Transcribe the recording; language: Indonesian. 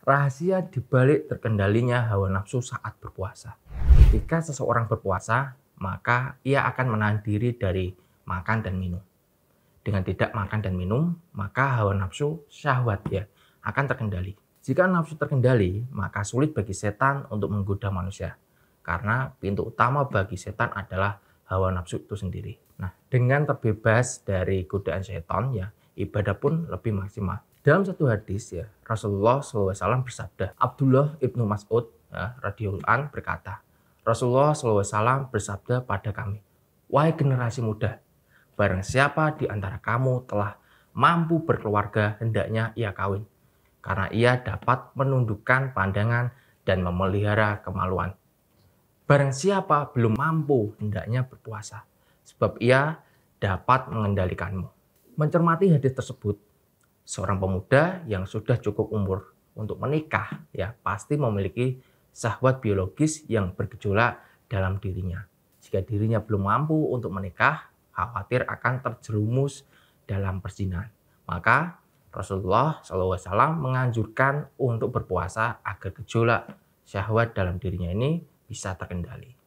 Rahasia dibalik terkendalinya hawa nafsu saat berpuasa. Ketika seseorang berpuasa, maka ia akan menahan diri dari makan dan minum. Dengan tidak makan dan minum, maka hawa nafsu syahwat ya akan terkendali. Jika nafsu terkendali, maka sulit bagi setan untuk menggoda manusia. Karena pintu utama bagi setan adalah hawa nafsu itu sendiri. Nah, dengan terbebas dari godaan setan ya, ibadah pun lebih maksimal. Dalam satu hadis ya, Rasulullah SAW bersabda, Abdullah ibnu Mas'ud ya, radhiyallahu an berkata, Rasulullah SAW bersabda pada kami, Wahai generasi muda, barang siapa di antara kamu telah mampu berkeluarga, hendaknya ia kawin. Karena ia dapat menundukkan pandangan dan memelihara kemaluan. Barang siapa belum mampu, hendaknya berpuasa. Sebab ia dapat mengendalikanmu. Mencermati hadis tersebut, seorang pemuda yang sudah cukup umur untuk menikah ya pasti memiliki syahwat biologis yang bergejolak dalam dirinya. Jika dirinya belum mampu untuk menikah, khawatir akan terjerumus dalam persinahan. Maka Rasulullah SAW menganjurkan untuk berpuasa agar gejolak syahwat dalam dirinya ini bisa terkendali.